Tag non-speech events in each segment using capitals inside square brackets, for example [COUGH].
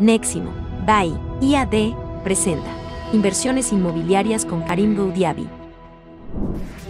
Neximo, BAI, IAD, presenta Inversiones inmobiliarias con Karim Goudiabi.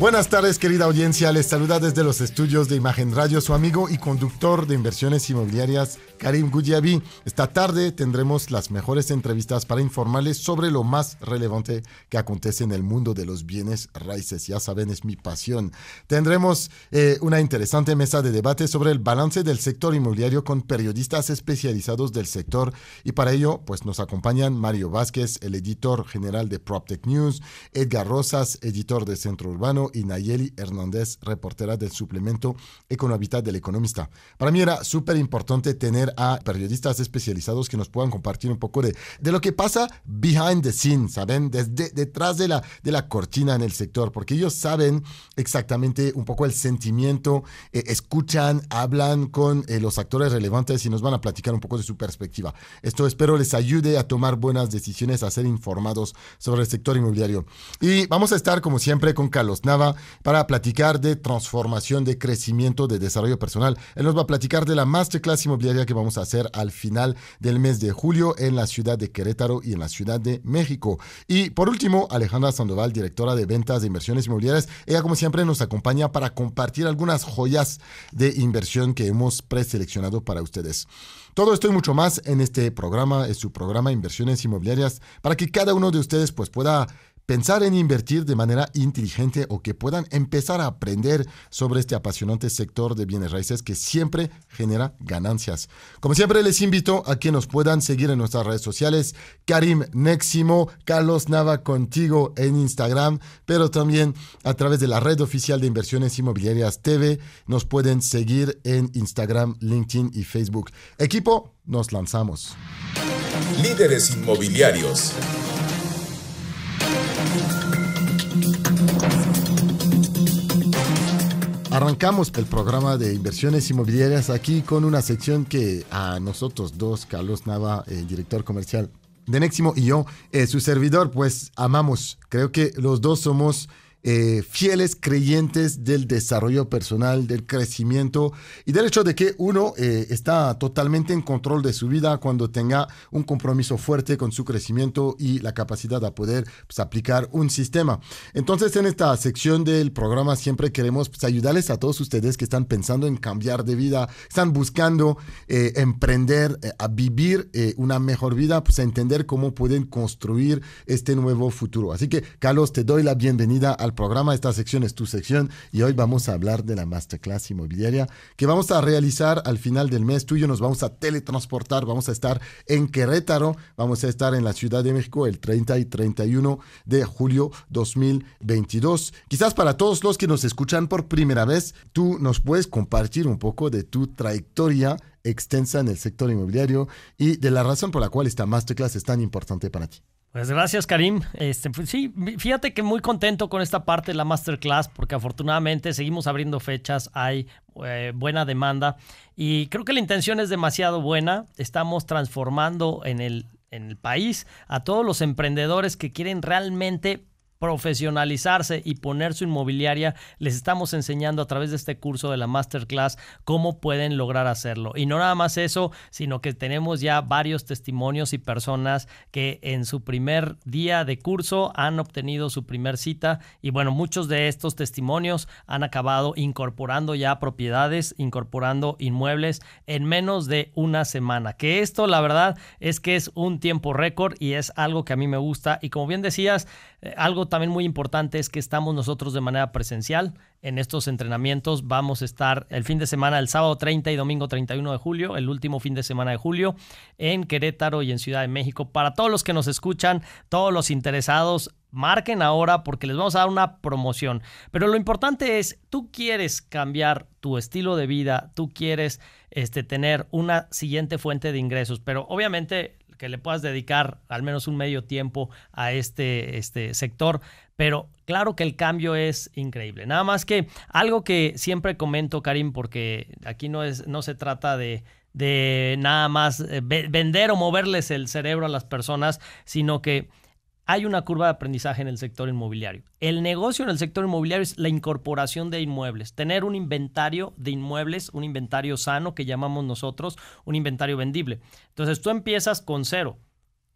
Buenas tardes, querida audiencia. Les saluda desde los estudios de Imagen Radio su amigo y conductor de inversiones inmobiliarias, Karim Gudiabi. Esta tarde tendremos las mejores entrevistas para informarles sobre lo más relevante que acontece en el mundo de los bienes raíces. Ya saben, es mi pasión. Tendremos eh, una interesante mesa de debate sobre el balance del sector inmobiliario con periodistas especializados del sector y para ello, pues nos acompañan Mario Vázquez, el editor general de PropTech News, Edgar Rosas, editor de Centro Urbano y Nayeli Hernández, reportera del suplemento Econohabitat del Economista. Para mí era súper importante tener a periodistas especializados que nos puedan compartir un poco de, de lo que pasa behind the scenes, ¿saben? Desde detrás de la, de la cortina en el sector, porque ellos saben exactamente un poco el sentimiento, eh, escuchan, hablan con eh, los actores relevantes y nos van a platicar un poco de su perspectiva. Esto espero les ayude a tomar buenas decisiones, a ser informados sobre el sector inmobiliario. Y vamos a estar, como siempre, con Carlos Navas para platicar de transformación, de crecimiento, de desarrollo personal. Él nos va a platicar de la masterclass inmobiliaria que vamos a hacer al final del mes de julio en la ciudad de Querétaro y en la ciudad de México. Y por último, Alejandra Sandoval, directora de ventas de inversiones inmobiliarias. Ella, como siempre, nos acompaña para compartir algunas joyas de inversión que hemos preseleccionado para ustedes. Todo esto y mucho más en este programa, es su programa Inversiones Inmobiliarias, para que cada uno de ustedes pues, pueda pensar en invertir de manera inteligente o que puedan empezar a aprender sobre este apasionante sector de bienes raíces que siempre genera ganancias. Como siempre les invito a que nos puedan seguir en nuestras redes sociales, Karim Neximo, Carlos Nava contigo en Instagram, pero también a través de la red oficial de inversiones inmobiliarias TV, nos pueden seguir en Instagram, LinkedIn y Facebook. Equipo, nos lanzamos. Líderes inmobiliarios. Arrancamos el programa de inversiones inmobiliarias aquí con una sección que a nosotros dos, Carlos Nava, director comercial de Neximo, y yo, eh, su servidor, pues amamos. Creo que los dos somos eh, fieles creyentes del desarrollo personal, del crecimiento y del hecho de que uno eh, está totalmente en control de su vida cuando tenga un compromiso fuerte con su crecimiento y la capacidad de poder pues, aplicar un sistema. Entonces, en esta sección del programa siempre queremos pues, ayudarles a todos ustedes que están pensando en cambiar de vida, están buscando eh, emprender, a vivir una mejor vida, pues a entender cómo pueden construir este nuevo futuro. Así que, Carlos, te doy la bienvenida a el programa. Esta sección es tu sección y hoy vamos a hablar de la masterclass inmobiliaria que vamos a realizar al final del mes. Tú y nos vamos a teletransportar, vamos a estar en Querétaro, vamos a estar en la Ciudad de México el 30 y 31 de julio 2022. Quizás para todos los que nos escuchan por primera vez, tú nos puedes compartir un poco de tu trayectoria extensa en el sector inmobiliario y de la razón por la cual esta masterclass es tan importante para ti. Pues gracias, Karim. Este, pues sí, fíjate que muy contento con esta parte de la masterclass, porque afortunadamente seguimos abriendo fechas, hay eh, buena demanda y creo que la intención es demasiado buena. Estamos transformando en el, en el país a todos los emprendedores que quieren realmente profesionalizarse y poner su inmobiliaria, les estamos enseñando a través de este curso de la masterclass cómo pueden lograr hacerlo. Y no nada más eso, sino que tenemos ya varios testimonios y personas que en su primer día de curso han obtenido su primer cita y bueno, muchos de estos testimonios han acabado incorporando ya propiedades, incorporando inmuebles en menos de una semana. Que esto la verdad es que es un tiempo récord y es algo que a mí me gusta y como bien decías, eh, algo también muy importante es que estamos nosotros de manera presencial en estos entrenamientos. Vamos a estar el fin de semana, el sábado 30 y domingo 31 de julio, el último fin de semana de julio, en Querétaro y en Ciudad de México. Para todos los que nos escuchan, todos los interesados, marquen ahora porque les vamos a dar una promoción. Pero lo importante es, tú quieres cambiar tu estilo de vida, tú quieres este, tener una siguiente fuente de ingresos, pero obviamente que le puedas dedicar al menos un medio tiempo a este, este sector. Pero claro que el cambio es increíble. Nada más que algo que siempre comento, Karim, porque aquí no, es, no se trata de, de nada más eh, vender o moverles el cerebro a las personas, sino que hay una curva de aprendizaje en el sector inmobiliario. El negocio en el sector inmobiliario es la incorporación de inmuebles, tener un inventario de inmuebles, un inventario sano que llamamos nosotros un inventario vendible. Entonces tú empiezas con cero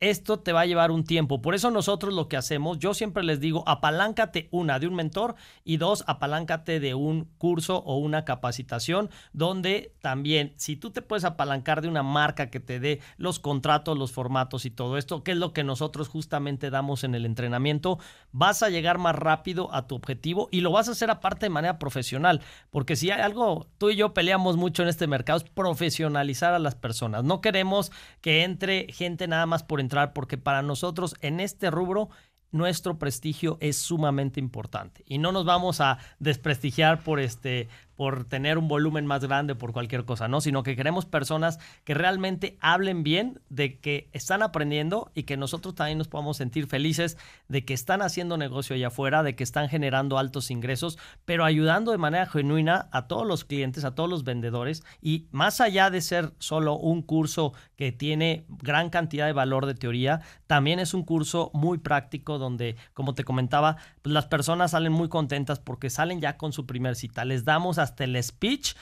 esto te va a llevar un tiempo. Por eso nosotros lo que hacemos, yo siempre les digo, apaláncate una de un mentor y dos, apaláncate de un curso o una capacitación donde también, si tú te puedes apalancar de una marca que te dé los contratos, los formatos y todo esto, que es lo que nosotros justamente damos en el entrenamiento, vas a llegar más rápido a tu objetivo y lo vas a hacer aparte de manera profesional. Porque si hay algo, tú y yo peleamos mucho en este mercado, es profesionalizar a las personas. No queremos que entre gente nada más por entrenamiento, porque para nosotros en este rubro nuestro prestigio es sumamente importante y no nos vamos a desprestigiar por este por tener un volumen más grande, por cualquier cosa, ¿no? Sino que queremos personas que realmente hablen bien de que están aprendiendo y que nosotros también nos podamos sentir felices de que están haciendo negocio allá afuera, de que están generando altos ingresos, pero ayudando de manera genuina a todos los clientes, a todos los vendedores y más allá de ser solo un curso que tiene gran cantidad de valor de teoría, también es un curso muy práctico donde, como te comentaba, pues las personas salen muy contentas porque salen ya con su primera cita. Les damos hasta el speech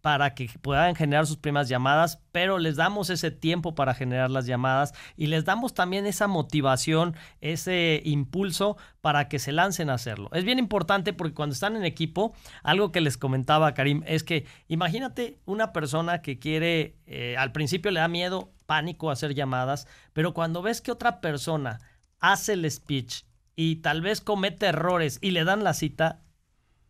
para que puedan generar sus primeras llamadas, pero les damos ese tiempo para generar las llamadas y les damos también esa motivación, ese impulso para que se lancen a hacerlo. Es bien importante porque cuando están en equipo, algo que les comentaba Karim es que imagínate una persona que quiere, eh, al principio le da miedo, pánico hacer llamadas, pero cuando ves que otra persona hace el speech y tal vez comete errores y le dan la cita,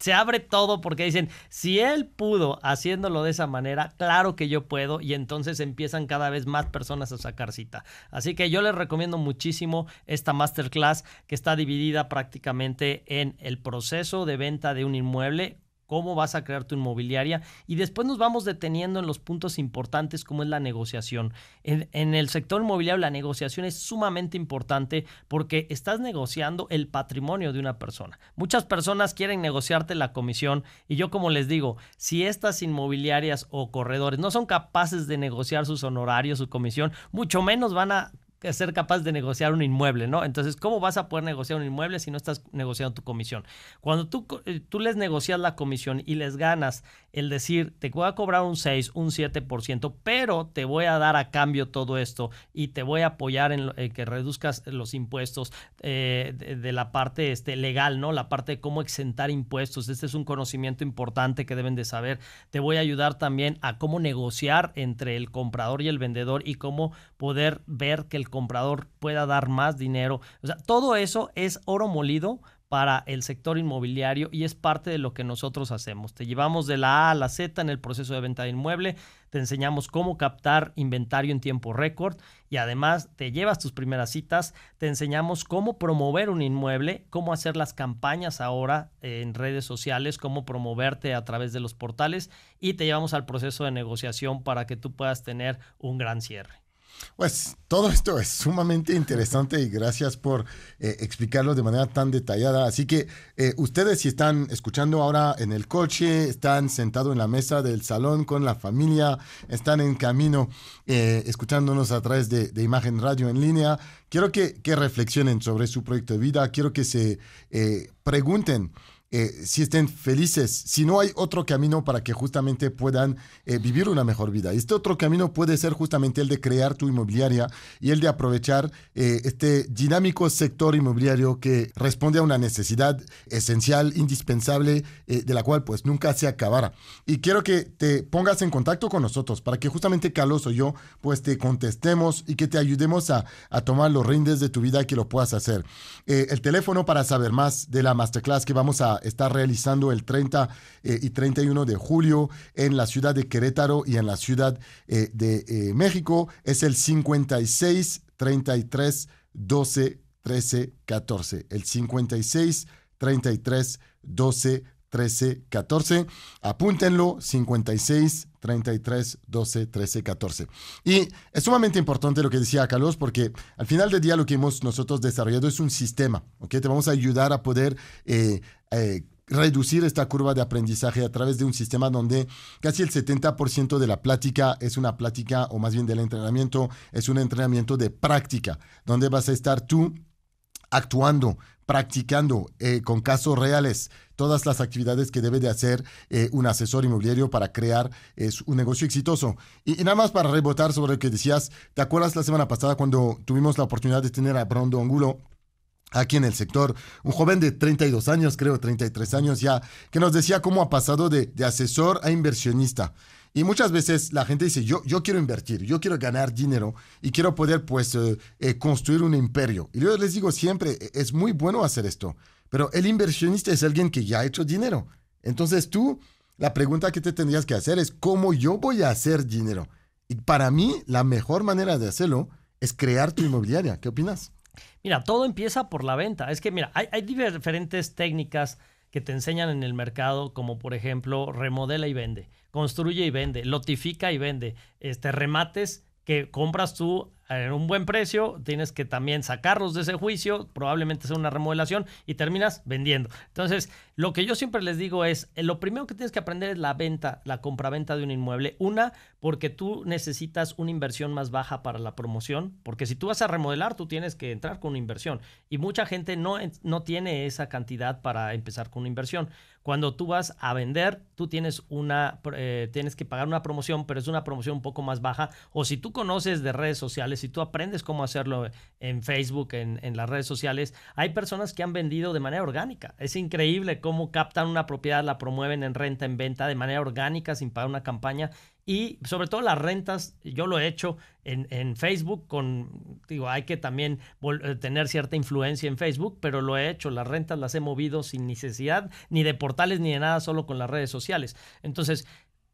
se abre todo porque dicen, si él pudo haciéndolo de esa manera, claro que yo puedo y entonces empiezan cada vez más personas a sacar cita. Así que yo les recomiendo muchísimo esta masterclass que está dividida prácticamente en el proceso de venta de un inmueble, cómo vas a crear tu inmobiliaria y después nos vamos deteniendo en los puntos importantes como es la negociación. En, el sector inmobiliario la negociación es sumamente importante porque estás negociando el patrimonio de una persona. Muchas personas quieren negociarte la comisión y yo como les digo, si estas inmobiliarias o corredores no son capaces de negociar sus honorarios, su comisión, mucho menos van a ser capaz de negociar un inmueble, ¿no? Entonces, ¿cómo vas a poder negociar un inmueble si no estás negociando tu comisión? Cuando tú, eh, tú les negocias la comisión y les ganas el decir, te voy a cobrar un 6, un 7%, pero te voy a dar a cambio todo esto y te voy a apoyar en, eh, que reduzcas los impuestos eh, de, la parte este, legal, ¿no? La parte de cómo exentar impuestos. Este es un conocimiento importante que deben de saber. Te voy a ayudar también a cómo negociar entre el comprador y el vendedor y cómo poder ver que el comprador pueda dar más dinero. O sea, todo eso es oro molido para el sector inmobiliario y es parte de lo que nosotros hacemos. Te llevamos de la A a la Z en el proceso de venta de inmueble, te enseñamos cómo captar inventario en tiempo récord y además te llevas tus primeras citas, te enseñamos cómo promover un inmueble, cómo hacer las campañas ahora eh, en redes sociales, cómo promoverte a través de los portales y te llevamos al proceso de negociación para que tú puedas tener un gran cierre. Pues todo esto es sumamente interesante y gracias por eh, explicarlo de manera tan detallada. Así que eh, ustedes si están escuchando ahora en el coche, están sentados en la mesa del salón con la familia, están en camino eh, escuchándonos a través de, Imagen Radio en línea, quiero que, reflexionen sobre su proyecto de vida, quiero que se pregunten eh, si estén felices, si no hay otro camino para que justamente puedan eh, vivir una mejor vida. Este otro camino puede ser justamente el de crear tu inmobiliaria y el de aprovechar eh, este dinámico sector inmobiliario que responde a una necesidad esencial, indispensable, de la cual pues nunca se acabará. Y quiero que te pongas en contacto con nosotros para que justamente Carlos o yo pues te contestemos y que te ayudemos a, a tomar los rindes de tu vida que lo puedas hacer. el teléfono para saber más de la masterclass que vamos a está realizando el 30 eh, y 31 de julio en la ciudad de Querétaro y en la ciudad eh, de eh, México. Es el 56 33 12 13 14. El 56 33 12 13. 13 14. Apúntenlo 56 33 12 13 14. Y es sumamente importante lo que decía Carlos porque al final del día lo que hemos nosotros desarrollado es un sistema, ¿ok? Te vamos a ayudar a poder... Eh, eh, reducir esta curva de aprendizaje a través de un sistema donde casi el 70% de la plática es una plática, o más bien del entrenamiento, es un entrenamiento de práctica, donde vas a estar tú actuando, practicando eh, con casos reales todas las actividades que debe de hacer eh, un asesor inmobiliario para crear un negocio exitoso. Y, nada más para rebotar sobre lo que decías, ¿te acuerdas la semana pasada cuando tuvimos la oportunidad de tener a Brondo Angulo? aquí en el sector, un joven de 32 años, creo, 33 años ya, que nos decía cómo ha pasado de asesor a inversionista. Y muchas veces la gente dice, yo, yo quiero invertir, yo quiero ganar dinero y quiero poder pues eh, eh, construir un imperio. Y yo les digo siempre, e, es muy bueno hacer esto, pero el inversionista es alguien que ya ha hecho dinero. Entonces tú, la pregunta que te tendrías que hacer es, ¿cómo yo voy a hacer dinero? Y para mí, la mejor manera de hacerlo es crear tu inmobiliaria. ¿Qué opinas? Mira, todo empieza por la venta. Es que, mira, hay diferentes técnicas que te enseñan en el mercado, como por ejemplo, remodela y vende construye y vende, lotifica y vende, este, remates que compras tú en un buen precio, tienes que también sacarlos de ese juicio, probablemente sea una remodelación y terminas vendiendo. Entonces, lo que yo siempre les digo es, eh, lo primero que tienes que aprender es la venta, la compraventa de un inmueble. Una, porque tú necesitas una inversión más baja para la promoción, porque si tú vas a remodelar, tú tienes que entrar con una inversión y mucha gente no, no tiene esa cantidad para empezar con una inversión. Cuando tú vas a vender, tú tienes una eh, tienes que pagar una promoción, pero es una promoción un poco más baja o si tú conoces de redes sociales si tú aprendes cómo hacerlo en Facebook, en, las redes sociales, hay personas que han vendido de manera orgánica. Es increíble cómo captan una propiedad, la promueven en renta, en venta, de manera orgánica, sin pagar una campaña. Y sobre todo las rentas, yo lo he hecho en, Facebook, con, digo, hay que también eh, tener cierta influencia en Facebook, pero lo he hecho, las rentas las he movido sin necesidad ni de portales ni de nada, solo con las redes sociales. Entonces,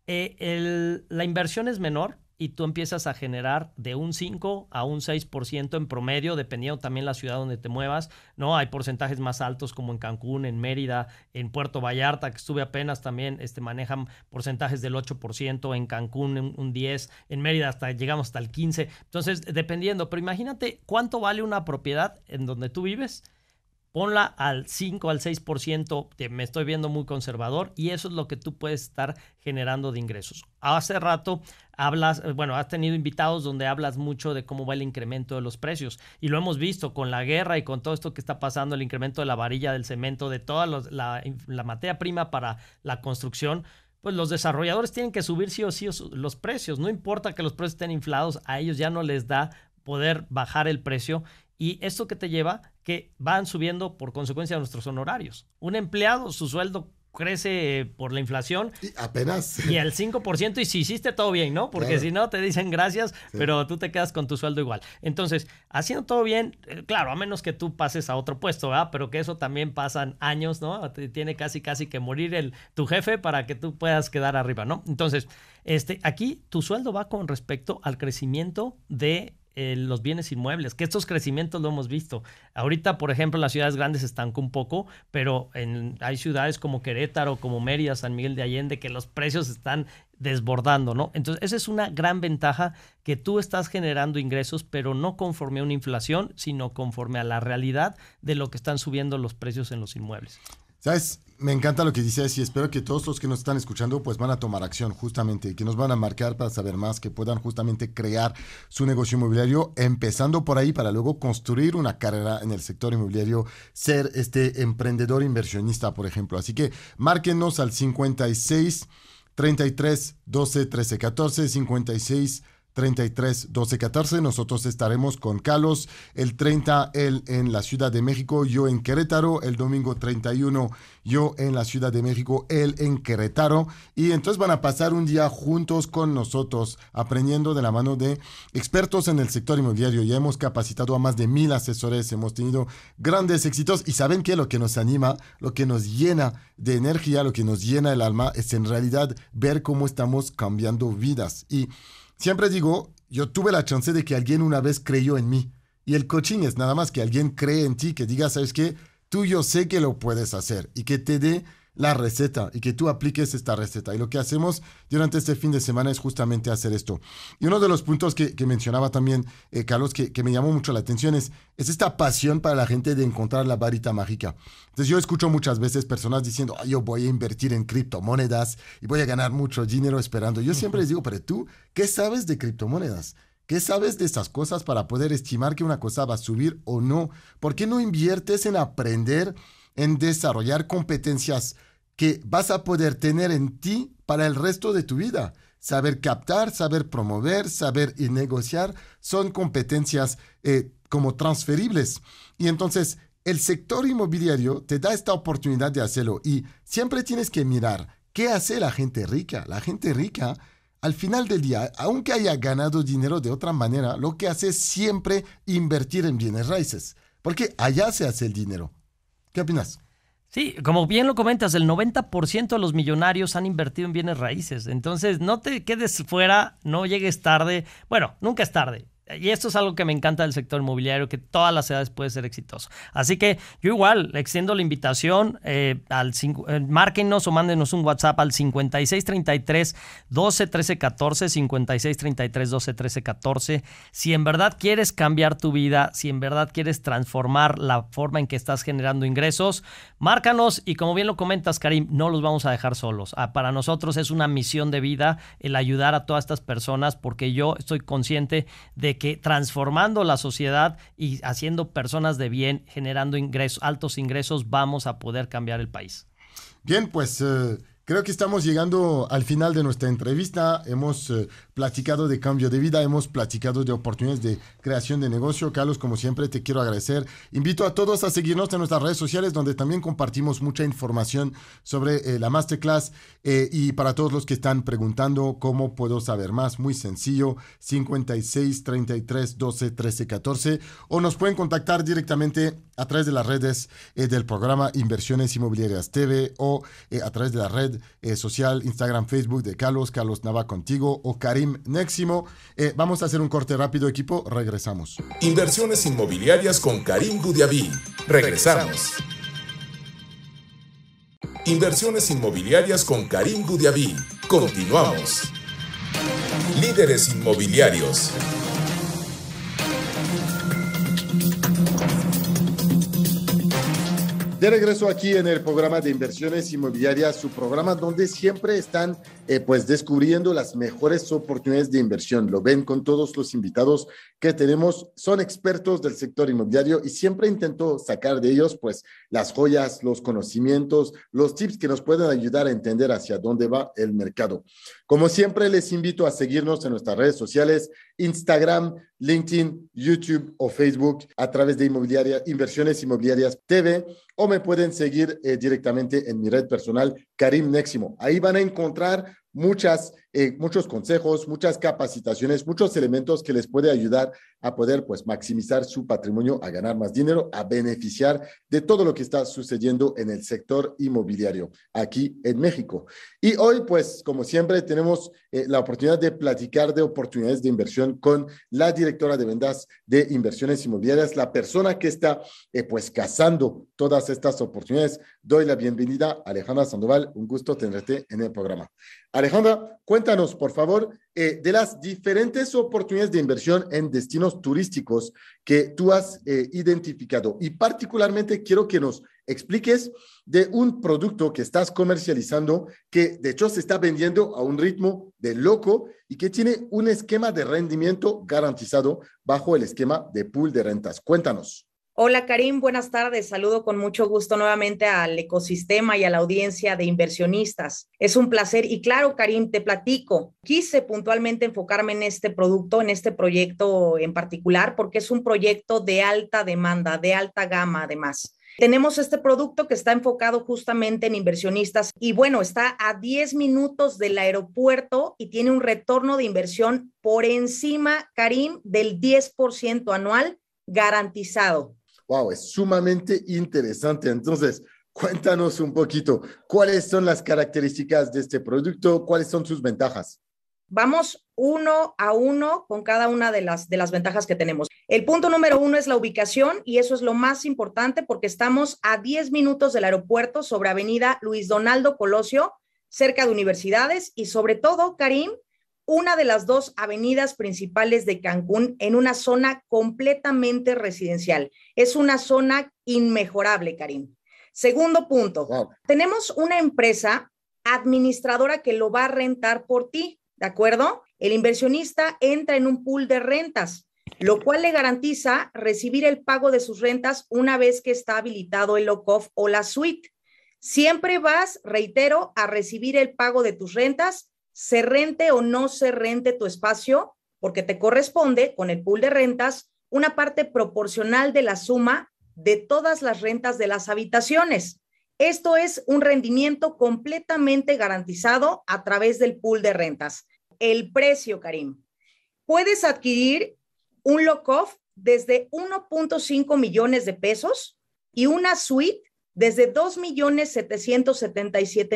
eh, la inversión es menor, y tú empiezas a generar de un 5 a un 6% en promedio, dependiendo también la ciudad donde te muevas, ¿no? Hay porcentajes más altos como en Cancún, en Mérida, en Puerto Vallarta, que estuve apenas también, este, manejan porcentajes del 8%, en Cancún un, un 10, en Mérida hasta llegamos hasta el 15. Entonces, dependiendo, pero imagínate cuánto vale una propiedad en donde tú vives ponla al 5 al 6%, te, me estoy viendo muy conservador y eso es lo que tú puedes estar generando de ingresos. Hace rato hablas, eh, bueno, has tenido invitados donde hablas mucho de cómo va el incremento de los precios y lo hemos visto con la guerra y con todo esto que está pasando, el incremento de la varilla del cemento, de toda la materia prima para la construcción pues los desarrolladores tienen que subir sí o sí los precios. No importa que los precios estén inflados, a ellos ya no les da poder bajar el precio. Y esto que te lleva que van subiendo por consecuencia de nuestros honorarios. Un empleado, su sueldo crece eh, por la inflación. Y apenas. Y al 5%, y si hiciste todo bien, ¿no? Porque si no, te dicen gracias, pero tú te quedas con tu sueldo igual. Entonces, haciendo todo bien, eh, claro, a menos que tú pases a otro puesto, ¿verdad? Pero que eso también pasan años, ¿no? tiene casi, casi que morir el, tu jefe para que tú puedas quedar arriba, ¿no? Entonces, este, aquí tu sueldo va con respecto al crecimiento de eh, los bienes inmuebles, que estos crecimientos lo hemos visto. Ahorita, por ejemplo, las ciudades grandes se estancó un poco, pero en, hay ciudades como Querétaro, como Mérida, San Miguel de Allende, que los precios están desbordando, ¿no? Entonces, esa es una gran ventaja que tú estás generando ingresos, pero no conforme a una inflación, sino conforme a la realidad de lo que están subiendo los precios en los inmuebles. ¿Sabes? Me encanta lo que dice y espero que todos los que nos están escuchando pues van a tomar acción justamente, que nos van a marcar para saber más, que puedan justamente crear su negocio inmobiliario, empezando por ahí para luego construir una carrera en el sector inmobiliario, ser este emprendedor inversionista, por ejemplo. Así que márquenos al 56 33 12 13 14 56 33 12 14. Nosotros estaremos con Carlos el 30, él en la Ciudad de México, yo en Querétaro. El domingo 31, yo en la Ciudad de México, él en Querétaro. Y entonces van a pasar un día juntos con nosotros, aprendiendo de la mano de expertos en el sector inmobiliario. Ya hemos capacitado a más de mil asesores, hemos tenido grandes éxitos. Y saben que lo que nos anima, lo que nos llena de energía, lo que nos llena el alma, es en realidad ver cómo estamos cambiando vidas. Y Siempre digo, yo tuve la chance de que alguien una vez creyó en mí. Y el cochín es nada más que alguien cree en ti, que diga, ¿sabes qué? Tú yo sé que lo puedes hacer y que te dé la receta y que tú apliques esta receta. Y lo que hacemos durante este fin de semana es justamente hacer esto. Y uno de los puntos que, mencionaba también eh, Carlos, que, me llamó mucho la atención, es, es esta pasión para la gente de encontrar la varita mágica. Entonces yo escucho muchas veces personas diciendo, yo voy a invertir en criptomonedas y voy a ganar mucho dinero esperando. Yo siempre les digo, pero tú, ¿qué sabes de criptomonedas? ¿Qué sabes de estas cosas para poder estimar que una cosa va a subir o no? ¿Por qué no inviertes en aprender? en desarrollar competencias que vas a poder tener en ti para el resto de tu vida. Saber captar, saber promover, saber y negociar son competencias eh, como transferibles. Y entonces el sector inmobiliario te da esta oportunidad de hacerlo y siempre tienes que mirar qué hace la gente rica. La gente rica, al final del día, aunque haya ganado dinero de otra manera, lo que hace es siempre invertir en bienes raíces, porque allá se hace el dinero, ¿Qué opinas? Sí, como bien lo comentas, el 90% de los millonarios han invertido en bienes raíces. Entonces, no te quedes fuera, no llegues tarde. Bueno, nunca es tarde, y esto es algo que me encanta del sector inmobiliario, que todas las edades puede ser exitoso. Así que yo igual le extiendo la invitación, eh, al eh, márquenos o mándenos un WhatsApp al 5633 12 13 14, 5633 12 13 14. Si en verdad quieres cambiar tu vida, si en verdad quieres transformar la forma en que estás generando ingresos, Márcanos y como bien lo comentas, Karim, no los vamos a dejar solos. Ah, para nosotros es una misión de vida el ayudar a todas estas personas porque yo estoy consciente de que transformando la sociedad y haciendo personas de bien, generando ingresos, altos ingresos, vamos a poder cambiar el país. Bien, pues... Eh, Creo que estamos llegando al final de nuestra entrevista. Hemos eh, platicado de cambio de vida, hemos platicado de oportunidades de creación de negocio. Carlos, como siempre, te quiero agradecer. Invito a todos a seguirnos en nuestras redes sociales, donde también compartimos mucha información sobre eh, la masterclass. Eh, y para todos los que están preguntando cómo puedo saber más, muy sencillo, 56 33 12 13 14. O nos pueden contactar directamente a través de las redes del programa Inversiones Inmobiliarias TV o a través de la red eh, social, Instagram, Facebook de Carlos, Carlos Nava Contigo o Karim Néximo, eh, vamos a hacer un corte rápido, equipo. Regresamos. Inversiones inmobiliarias con Karim Gudiabí Regresamos. Inversiones inmobiliarias con Karim Gudiabí Continuamos. Líderes inmobiliarios. De regreso aquí en el programa de inversiones inmobiliarias, su programa donde siempre están eh, pues descubriendo las mejores oportunidades de inversión. Lo ven con todos los invitados que tenemos, son expertos del sector inmobiliario y siempre intento sacar de ellos pues las joyas, los conocimientos, los tips que nos pueden ayudar a entender hacia dónde va el mercado. Como siempre, les invito a seguirnos en nuestras redes sociales, Instagram, LinkedIn, YouTube o Facebook a través de Inmobiliaria, Inversiones Inmobiliarias TV o me pueden seguir eh, directamente en mi red personal, Karim Neximo. Ahí van a encontrar muchas, eh, muchos consejos, muchas capacitaciones, muchos elementos que les puede ayudar a poder pues maximizar su patrimonio, a ganar más dinero, a beneficiar de todo lo que está sucediendo en el sector inmobiliario aquí en México. Y hoy pues como siempre tenemos eh, la oportunidad de platicar de oportunidades de inversión con la directora de ventas de inversiones inmobiliarias, la persona que está eh, pues cazando todas estas oportunidades. Doy la bienvenida a Alejandra Sandoval, un gusto tenerte en el programa. Alejandra, cuéntanos, por favor, eh, de las diferentes oportunidades de inversión en destinos turísticos que tú has eh, identificado. Y particularmente quiero que nos expliques de un producto que estás comercializando, que de hecho se está vendiendo a un ritmo de loco y que tiene un esquema de rendimiento garantizado bajo el esquema de pool de rentas. Cuéntanos. Hola Karim, buenas tardes. Saludo con mucho gusto nuevamente al ecosistema y a la audiencia de inversionistas. Es un placer y claro, Karim, te platico. Quise puntualmente enfocarme en este producto, en este proyecto en particular, porque es un proyecto de alta demanda, de alta gama además. Tenemos este producto que está enfocado justamente en inversionistas y bueno, está a 10 minutos del aeropuerto y tiene un retorno de inversión por encima, Karim, del 10% anual garantizado. Wow, es sumamente interesante. Entonces, cuéntanos un poquito, ¿cuáles son las características de este producto? ¿Cuáles son sus ventajas? Vamos uno a uno con cada una de las, de las ventajas que tenemos. El punto número uno es la ubicación y eso es lo más importante porque estamos a 10 minutos del aeropuerto sobre Avenida Luis Donaldo Colosio, cerca de universidades y sobre todo, Karim, una de las dos avenidas principales de Cancún en una zona completamente residencial. Es una zona inmejorable, Karim. Segundo punto, tenemos una empresa administradora que lo va a rentar por ti, ¿de acuerdo? El inversionista entra en un pool de rentas, lo cual le garantiza recibir el pago de sus rentas una vez que está habilitado el lock-off o la suite. Siempre vas, reitero, a recibir el pago de tus rentas se rente o no se rente tu espacio, porque te corresponde con el pool de rentas una parte proporcional de la suma de todas las rentas de las habitaciones. Esto es un rendimiento completamente garantizado a través del pool de rentas. El precio, Karim. Puedes adquirir un lock-off desde 1.5 millones de pesos y una suite desde 2.777.000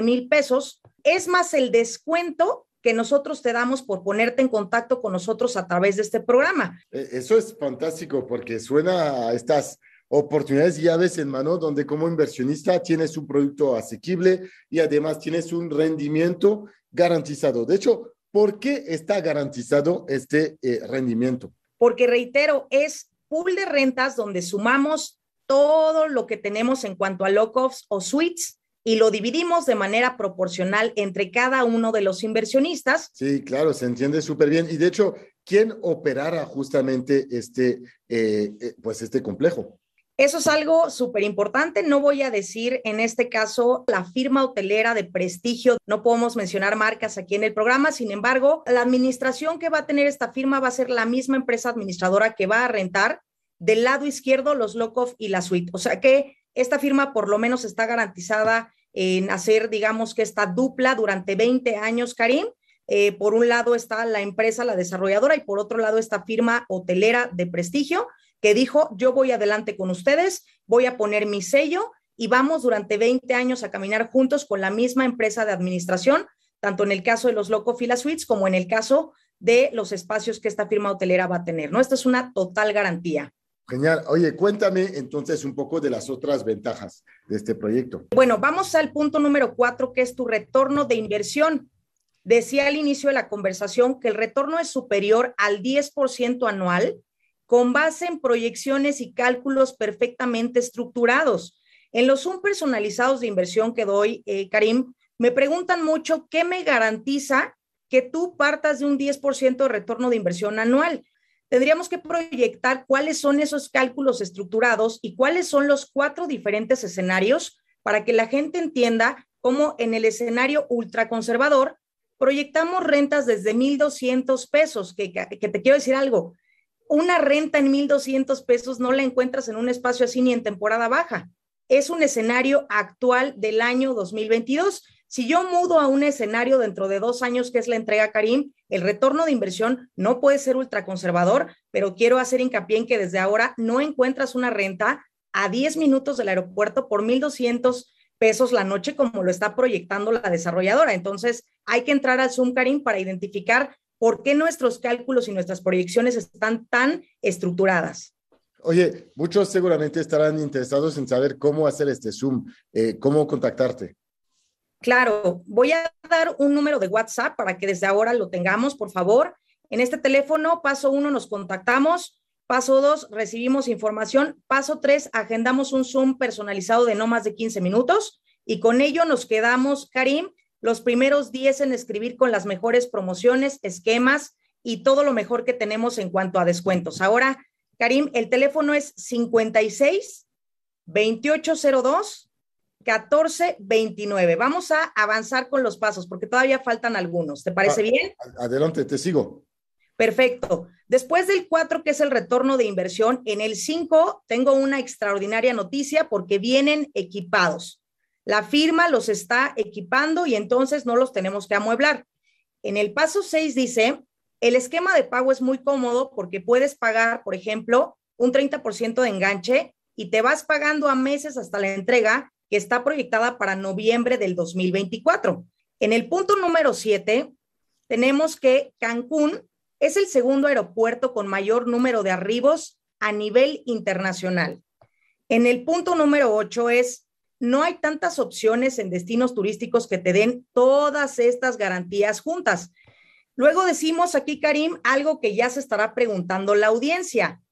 millones pesos es más el descuento que nosotros te damos por ponerte en contacto con nosotros a través de este programa. E, eso es fantástico porque suena a estas oportunidades y llaves en mano donde como inversionista tienes un producto asequible y además tienes un rendimiento garantizado. De hecho, ¿por qué está garantizado este eh, rendimiento? Porque reitero, es pool de rentas donde sumamos todo lo que tenemos en cuanto a lockoffs o suites y lo dividimos de manera proporcional entre cada uno de los inversionistas. Sí, claro, se entiende súper bien. Y de hecho, ¿quién operará justamente este, eh, eh, pues este complejo? Eso es algo súper importante. No voy a decir en este caso la firma hotelera de prestigio. No podemos mencionar marcas aquí en el programa. Sin embargo, la administración que va a tener esta firma va a ser la misma empresa administradora que va a rentar del lado izquierdo los lock-off y la suite. O sea que esta firma por lo menos está garantizada en hacer, digamos que esta dupla durante 20 años, Karim. Eh, por un lado está la empresa, la desarrolladora, y por otro lado esta firma hotelera de prestigio que dijo, yo voy adelante con ustedes, voy a poner mi sello y vamos durante 20 años a caminar juntos con la misma empresa de administración, tanto en el caso de los Locofila Suites como en el caso de los espacios que esta firma hotelera va a tener. ¿no? Esta es una total garantía. Genial. Oye, cuéntame entonces un poco de las otras ventajas de este proyecto. Bueno, vamos al punto número cuatro, que es tu retorno de inversión. Decía al inicio de la conversación que el retorno es superior al 10% anual con base en proyecciones y cálculos perfectamente estructurados. En los Zoom personalizados de inversión que doy, eh, Karim, me preguntan mucho qué me garantiza que tú partas de un 10% de retorno de inversión anual tendríamos que proyectar cuáles son esos cálculos estructurados y cuáles son los cuatro diferentes escenarios para que la gente entienda cómo en el escenario ultraconservador proyectamos rentas desde 1.200 pesos, que, que, te quiero decir algo, una renta en 1.200 pesos no la encuentras en un espacio así ni en temporada baja es un escenario actual del año 2022. Si yo mudo a un escenario dentro de dos años, que es la entrega Karim, el retorno de inversión no puede ser ultraconservador, pero quiero hacer hincapié en que desde ahora no encuentras una renta a 10 minutos del aeropuerto por 1,200 pesos la noche como lo está proyectando la desarrolladora. Entonces, hay que entrar al Zoom, Karim, para identificar por qué nuestros cálculos y nuestras proyecciones están tan estructuradas. Oye, muchos seguramente estarán interesados en saber cómo hacer este Zoom, eh, cómo contactarte. Claro, voy a dar un número de WhatsApp para que desde ahora lo tengamos, por favor. En este teléfono, paso uno, nos contactamos. Paso dos, recibimos información. Paso tres, agendamos un Zoom personalizado de no más de 15 minutos. Y con ello nos quedamos, Karim, los primeros 10 en escribir con las mejores promociones, esquemas y todo lo mejor que tenemos en cuanto a descuentos. Ahora, Karim, el teléfono es 56 2802 1429. Vamos a avanzar con los pasos porque todavía faltan algunos. ¿Te parece ah, bien? Adelante, te sigo. Perfecto. Después del 4, que es el retorno de inversión, en el 5 tengo una extraordinaria noticia porque vienen equipados. La firma los está equipando y entonces no los tenemos que amueblar. En el paso 6 dice, el esquema de pago es muy cómodo porque puedes pagar, por ejemplo, un 30% de enganche y te vas pagando a meses hasta la entrega que está proyectada para noviembre del 2024. En el punto número 7, tenemos que Cancún es el segundo aeropuerto con mayor número de arribos a nivel internacional. En el punto número 8 es, no hay tantas opciones en destinos turísticos que te den todas estas garantías juntas. Luego decimos aquí, Karim, algo que ya se estará preguntando la audiencia.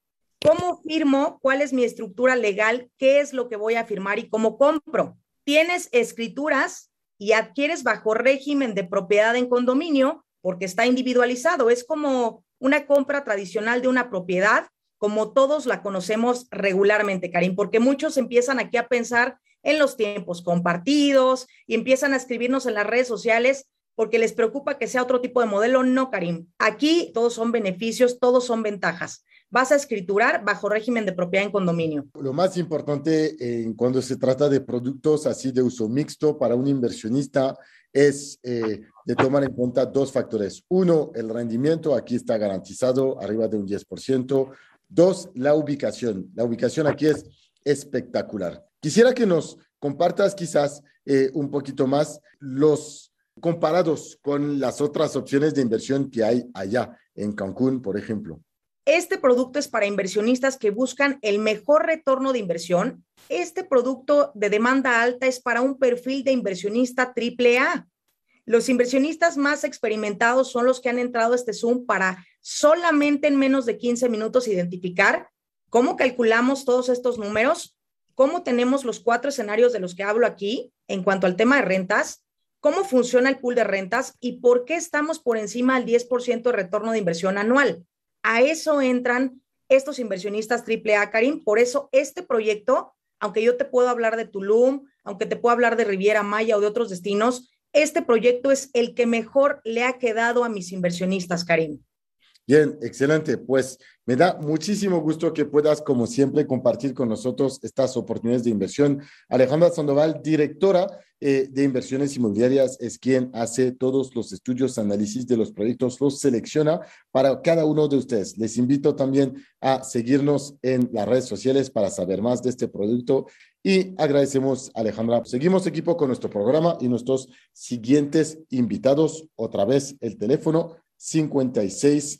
¿Cómo firmo? ¿Cuál es mi estructura legal? ¿Qué es lo que voy a firmar y cómo compro? Tienes escrituras y adquieres bajo régimen de propiedad en condominio porque está individualizado. Es como una compra tradicional de una propiedad, como todos la conocemos regularmente, Karim, porque muchos empiezan aquí a pensar en los tiempos compartidos y empiezan a escribirnos en las redes sociales porque les preocupa que sea otro tipo de modelo. No, Karim. Aquí todos son beneficios, todos son ventajas. Vas a escriturar bajo régimen de propiedad en condominio. Lo más importante eh, cuando se trata de productos así de uso mixto para un inversionista es eh, de tomar en cuenta dos factores. Uno, el rendimiento, aquí está garantizado arriba de un 10%. Dos, la ubicación. La ubicación aquí es espectacular. Quisiera que nos compartas quizás eh, un poquito más los comparados con las otras opciones de inversión que hay allá, en Cancún, por ejemplo? Este producto es para inversionistas que buscan el mejor retorno de inversión. Este producto de demanda alta es para un perfil de inversionista triple A. Los inversionistas más experimentados son los que han entrado a este Zoom para solamente en menos de 15 minutos identificar cómo calculamos todos estos números, cómo tenemos los cuatro escenarios de los que hablo aquí en cuanto al tema de rentas, ¿Cómo funciona el pool de rentas y por qué estamos por encima del 10% de retorno de inversión anual? A eso entran estos inversionistas AAA, Karim. Por eso este proyecto, aunque yo te puedo hablar de Tulum, aunque te puedo hablar de Riviera Maya o de otros destinos, este proyecto es el que mejor le ha quedado a mis inversionistas, Karim. Bien, excelente. Pues me da muchísimo gusto que puedas, como siempre, compartir con nosotros estas oportunidades de inversión. Alejandra Sandoval, directora eh, de inversiones inmobiliarias, es quien hace todos los estudios, análisis de los proyectos, los selecciona para cada uno de ustedes. Les invito también a seguirnos en las redes sociales para saber más de este producto y agradecemos, Alejandra. Seguimos equipo con nuestro programa y nuestros siguientes invitados. Otra vez el teléfono 56.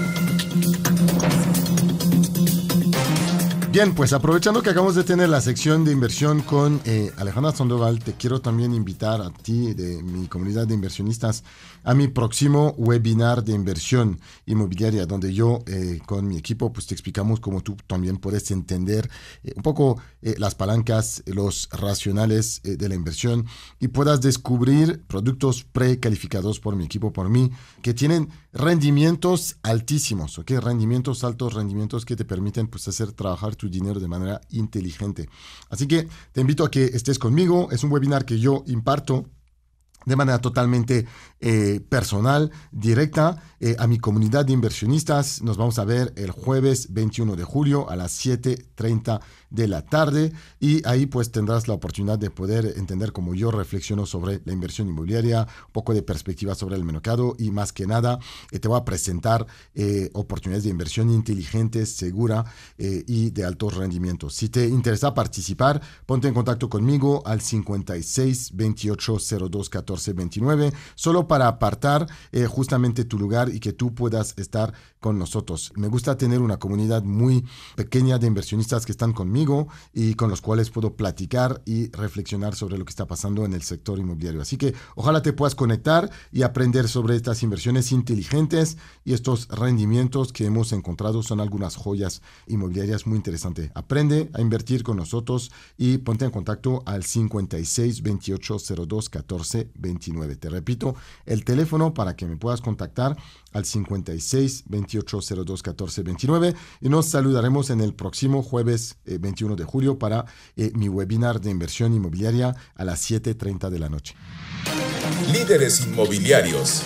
Bien, pues aprovechando que acabamos de tener la sección de inversión con eh, Alejandra Sandoval, te quiero también invitar a ti, de mi comunidad de inversionistas, a mi próximo webinar de inversión inmobiliaria, donde yo eh, con mi equipo pues te explicamos cómo tú también puedes entender eh, un poco las palancas, los racionales de la inversión y puedas descubrir productos precalificados por mi equipo, por mí, que tienen rendimientos altísimos, ¿ok? Rendimientos altos, rendimientos que te permiten pues hacer trabajar dinero de manera inteligente. Así que te invito a que estés conmigo. Es un webinar que yo imparto de manera totalmente eh, personal, directa, eh, a mi comunidad de inversionistas. Nos vamos a ver el jueves 21 de julio a las 7.30 de la tarde y ahí pues tendrás la oportunidad de poder entender cómo yo reflexiono sobre la inversión inmobiliaria, un poco de perspectiva sobre el mercado y más que nada eh, te voy a presentar eh, oportunidades de inversión inteligente, segura eh, y de altos rendimientos. Si te interesa participar, ponte en contacto conmigo al 56 28 02 14 29 solo para apartar justamente tu lugar y que tú puedas estar con nosotros. Me gusta tener una comunidad muy pequeña de inversionistas que están conmigo y con los cuales puedo platicar y reflexionar sobre lo que está pasando en el sector inmobiliario. Así que ojalá te puedas conectar y aprender sobre estas inversiones inteligentes y estos rendimientos que hemos encontrado son algunas joyas inmobiliarias muy interesantes. Aprende a invertir con nosotros y ponte en contacto al 56 28 02 14 29. Te repito, el teléfono para que me puedas contactar al 56 28 02 14 29 y nos saludaremos en el próximo jueves eh, 21 de julio para eh, mi webinar de inversión inmobiliaria a las 7.30 de la noche. Líderes inmobiliarios.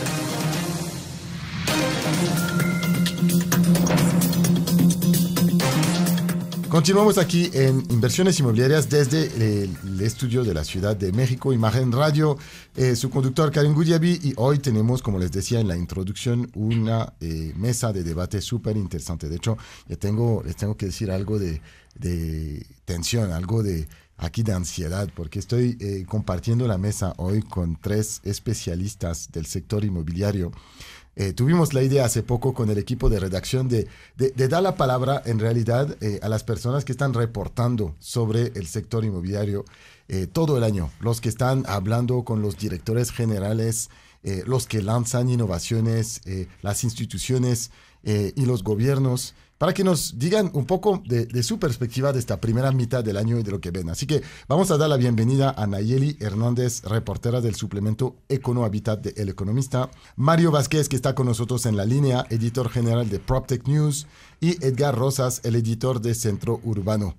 Continuamos aquí en Inversiones Inmobiliarias desde el estudio de la Ciudad de México, Imagen Radio, eh, su conductor Karim Gudiabi y hoy tenemos, como les decía en la introducción, una eh, mesa de debate súper interesante. De hecho, tengo, les tengo que decir algo de, tensión, algo de aquí de ansiedad, porque estoy eh, compartiendo la mesa hoy con tres especialistas del sector inmobiliario eh, tuvimos la idea hace poco con el equipo de redacción de, dar la palabra en realidad eh, a las personas que están reportando sobre el sector inmobiliario eh, todo el año, los que están hablando con los directores generales, los que lanzan innovaciones, las instituciones y los gobiernos para que nos digan un poco de, su perspectiva de esta primera mitad del año y de lo que ven. Así que vamos a dar la bienvenida a Nayeli Hernández, reportera del suplemento Habitat de El Economista, Mario Vázquez, que está con nosotros en la línea, editor general de PropTech News, y Edgar Rosas, el editor de Centro Urbano.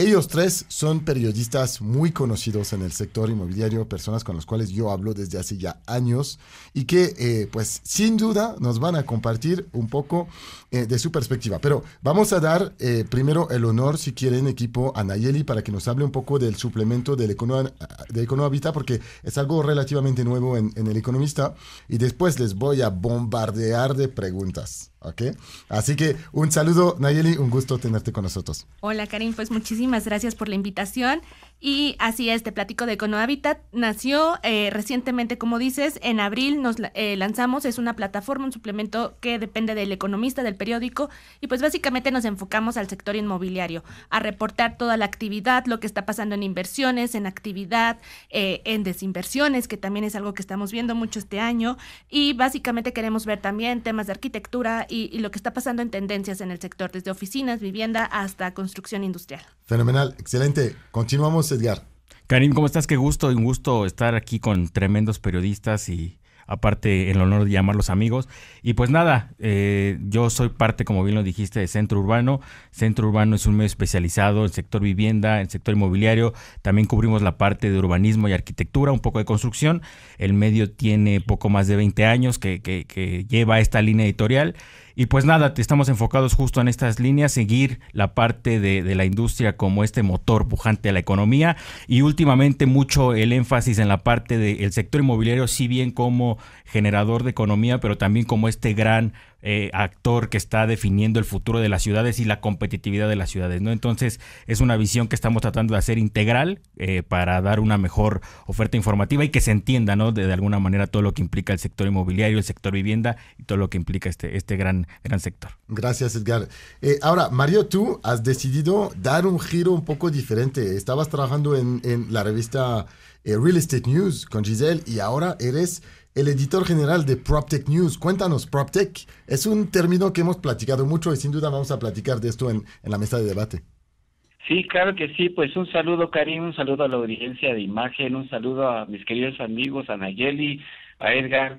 Ellos tres son periodistas muy conocidos en el sector inmobiliario, personas con las cuales yo hablo desde hace ya años y que eh, pues sin duda nos van a compartir un poco eh, de su perspectiva. Pero vamos a dar eh, primero el honor, si quieren, equipo a Nayeli para que nos hable un poco del suplemento del Econo, de Econohabita porque es algo relativamente nuevo en, en El Economista y después les voy a bombardear de preguntas. Okay. Así que un saludo, Nayeli, un gusto tenerte con nosotros. Hola, Karim, pues muchísimas gracias por la invitación. Y así este platico de EconoHabitat. Nació eh, recientemente, como dices, en abril nos eh, lanzamos. Es una plataforma, un suplemento que depende del economista, del periódico. Y pues básicamente nos enfocamos al sector inmobiliario, a reportar toda la actividad, lo que está pasando en inversiones, en actividad, eh, en desinversiones, que también es algo que estamos viendo mucho este año. Y básicamente queremos ver también temas de arquitectura y lo que está pasando en tendencias en el sector, desde oficinas, vivienda hasta construcción industrial. Fenomenal, excelente. Continuamos Karim, ¿cómo estás? Qué gusto, un gusto estar aquí con tremendos periodistas y aparte el honor de llamarlos amigos. Y pues nada, eh, yo soy parte, como bien lo dijiste, de Centro Urbano. Centro Urbano es un medio especializado en sector vivienda, en sector inmobiliario. También cubrimos la parte de urbanismo y arquitectura, un poco de construcción. El medio tiene poco más de 20 años que, que lleva esta línea editorial y pues nada, estamos enfocados justo en estas líneas, seguir la parte de, la industria como este motor pujante a la economía y últimamente mucho el énfasis en la parte del sector inmobiliario, si bien como generador de economía, pero también como este gran eh, actor que está definiendo el futuro de las ciudades y la competitividad de las ciudades, ¿no? Entonces, es una visión que estamos tratando de hacer integral eh, para dar una mejor oferta informativa y que se entienda, ¿no? De, alguna manera todo lo que implica el sector inmobiliario, el sector vivienda y todo lo que implica este, este gran, gran sector. Gracias, Edgar. Eh, ahora, Mario, tú has decidido dar un giro un poco diferente. Estabas trabajando en la revista Real Estate News con Giselle y ahora eres el editor general de PropTech News. Cuéntanos, PropTech es un término que hemos platicado mucho y sin duda vamos a platicar de esto en, en la mesa de debate. Sí, claro que sí. Pues un saludo, Karim, un saludo a la audiencia de imagen, un saludo a mis queridos amigos, a Nayeli, a Edgar,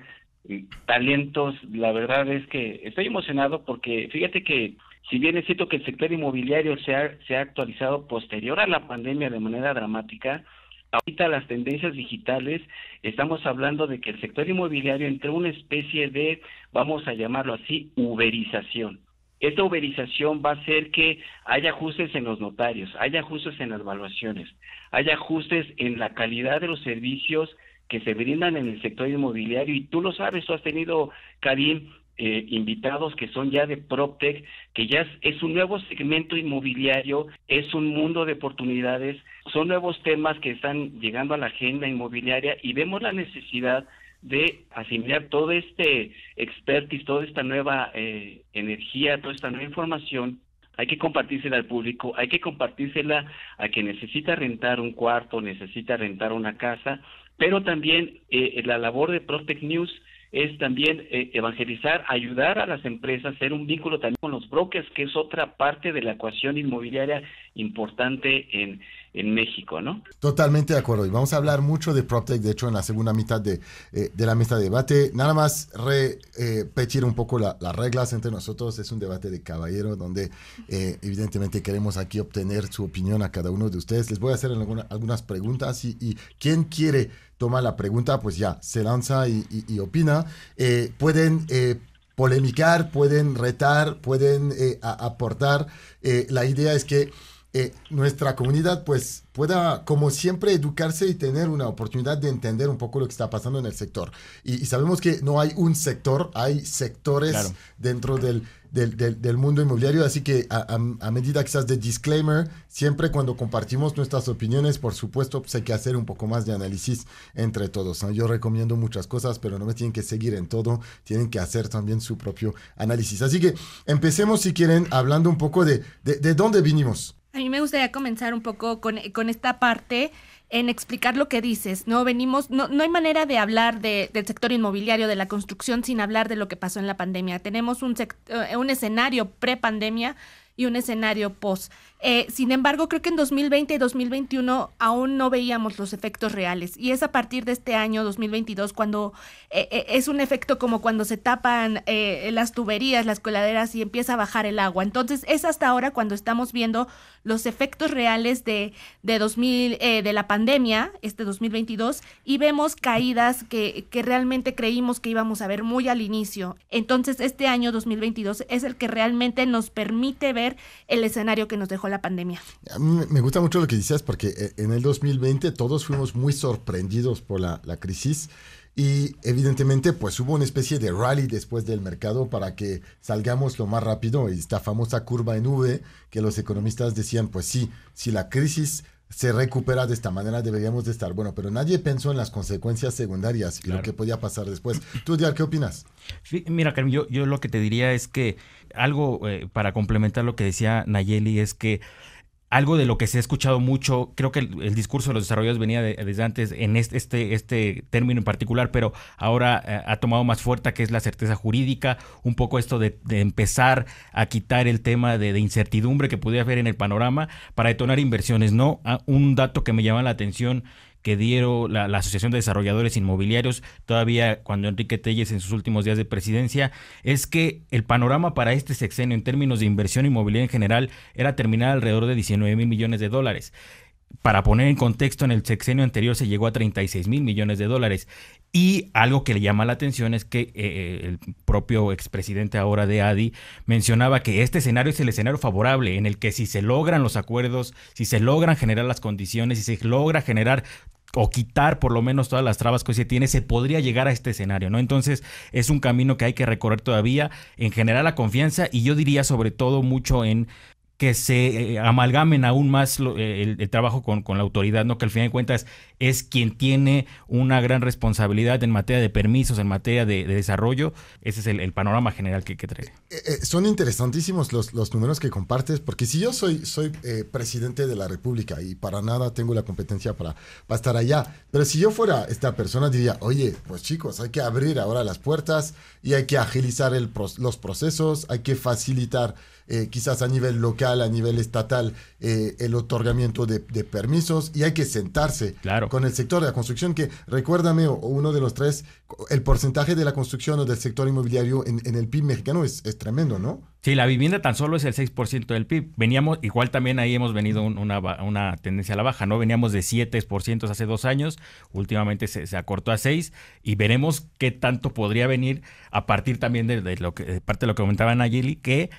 eh, talentos. La verdad es que estoy emocionado porque fíjate que si bien es cierto que el sector inmobiliario se ha, se ha actualizado posterior a la pandemia de manera dramática, ahorita las tendencias digitales, estamos hablando de que el sector inmobiliario entró una especie de, vamos a llamarlo así, uberización. Esta uberización va a hacer que haya ajustes en los notarios, haya ajustes en las valuaciones, haya ajustes en la calidad de los servicios que se brindan en el sector inmobiliario. Y tú lo sabes, tú has tenido, Karim, eh, invitados que son ya de PropTech, que ya es, un nuevo segmento inmobiliario, es un mundo de oportunidades, son nuevos temas que están llegando a la agenda inmobiliaria y vemos la necesidad de asimilar todo este expertise, toda esta nueva eh, energía, toda esta nueva información. Hay que compartírsela al público, hay que compartírsela a quien necesita rentar un cuarto, necesita rentar una casa, pero también eh, la labor de PropTech News es también eh, evangelizar, ayudar a las empresas, ser un vínculo también con los brokers, que es otra parte de la ecuación inmobiliaria importante en, en México, ¿no? Totalmente de acuerdo. Y vamos a hablar mucho de PropTech, de hecho, en la segunda mitad de, eh, la mesa de debate. Nada más repetir eh, un poco las reglas entre nosotros. Es un debate de caballero donde eh, evidentemente queremos aquí obtener su opinión a cada uno de ustedes. Les voy a hacer algunas preguntas y, quien quiere tomar la pregunta, pues ya se lanza y, y opina. pueden polemicar, pueden retar, pueden aportar. la idea es que eh, nuestra comunidad pues pueda como siempre educarse y tener una oportunidad de entender un poco lo que está pasando en el sector. Y, sabemos que no hay un sector, hay sectores dentro del, del, del, mundo inmobiliario, así que a, a, a, medida quizás de disclaimer, siempre cuando compartimos nuestras opiniones, por supuesto, pues hay que hacer un poco más de análisis entre todos. Yo recomiendo muchas cosas, pero no me tienen que seguir en todo, tienen que hacer también su propio análisis. Así que empecemos, si quieren, hablando un poco de, de, de dónde vinimos. A mí me gustaría comenzar un poco eh, con, esta parte en explicar lo que dices, ¿no? Venimos, no, no hay manera de hablar del sector inmobiliario, de la construcción, sin hablar de lo que pasó en la pandemia. Tenemos un, eh, un escenario pre-pandemia y un escenario post. Eh, sin embargo, creo que en 2020 y 2021 aún no veíamos los efectos reales. Y es a partir de este año 2022 cuando eh, eh, es un efecto como cuando se tapan las tuberías, las coladeras y empieza a bajar el agua. Entonces es hasta ahora cuando estamos viendo los efectos reales de, de, 2000, de la pandemia, este 2022, y vemos caídas que, que realmente creímos que íbamos a ver muy al inicio. Entonces este año 2022 es el que realmente nos permite ver el escenario que nos dejó la pandemia. A mí me gusta mucho lo que dices porque eh, en el 2020 todos fuimos muy sorprendidos por la, crisis. Y evidentemente, pues hubo una especie de rally después del mercado para que salgamos lo más rápido. y Esta famosa curva en V que los economistas decían, pues sí, si la crisis se recupera de esta manera, deberíamos de estar. Bueno, pero nadie pensó en las consecuencias secundarias y lo que podía pasar después. Tú, Dial, ¿qué opinas? Mira, Carmen, yo, lo que te diría es que algo eh, para complementar lo que decía Nayeli es que algo de lo que se ha escuchado mucho, creo que el, discurso de los desarrolladores venía desde antes en este, este, este, término en particular, pero ahora eh, ha tomado más fuerza que es la certeza jurídica, un poco esto de, empezar a quitar el tema de, incertidumbre que pudiera haber en el panorama para detonar inversiones, ¿no? Ah, un dato que me llama la atención que dieron la, Asociación de Desarrolladores Inmobiliarios todavía cuando Enrique Telles en sus últimos días de presidencia es que el panorama para este sexenio en términos de inversión inmobiliaria en general era terminar alrededor de 19 mil millones de dólares para poner en contexto, en el sexenio anterior se llegó a 36 mil millones de dólares. Y algo que le llama la atención es que eh, eh, el propio expresidente ahora de ADI mencionaba que este escenario es el escenario favorable en el que si se logran los acuerdos, si se logran generar las condiciones, si se logra generar o quitar por lo menos todas las trabas que se tiene, se podría llegar a este escenario, ¿no? Entonces es un camino que hay que recorrer todavía en generar la confianza y yo diría sobre todo mucho en que se eh, amalgamen aún más eh, el, trabajo con, con, la autoridad, ¿no? Que al final de cuentas es quien tiene una gran responsabilidad en materia de permisos, en materia de, desarrollo. Ese es el, panorama general que, que trae. Eh, son interesantísimos los, los, números que compartes, porque si yo soy, soy presidente de la República y para nada tengo la competencia para, para estar allá, pero si yo fuera esta persona diría, oye, pues chicos, hay que abrir ahora las puertas y hay que agilizar los procesos, hay que facilitar quizás a nivel local a nivel estatal, eh, el otorgamiento de, permisos y hay que sentarse con el sector de la construcción, que recuérdame, uno de los tres, el porcentaje de la construcción o del sector inmobiliario en, el PIB mexicano es, es tremendo, ¿no? Sí, la vivienda tan solo es el 6% del PIB. Veníamos, igual también ahí hemos venido una, una, tendencia a la baja, ¿no? Veníamos de 7% hace dos años, últimamente se, acortó a 6 y veremos qué tanto podría venir a partir también de, lo que, de parte de lo que comentaba Nayeli, que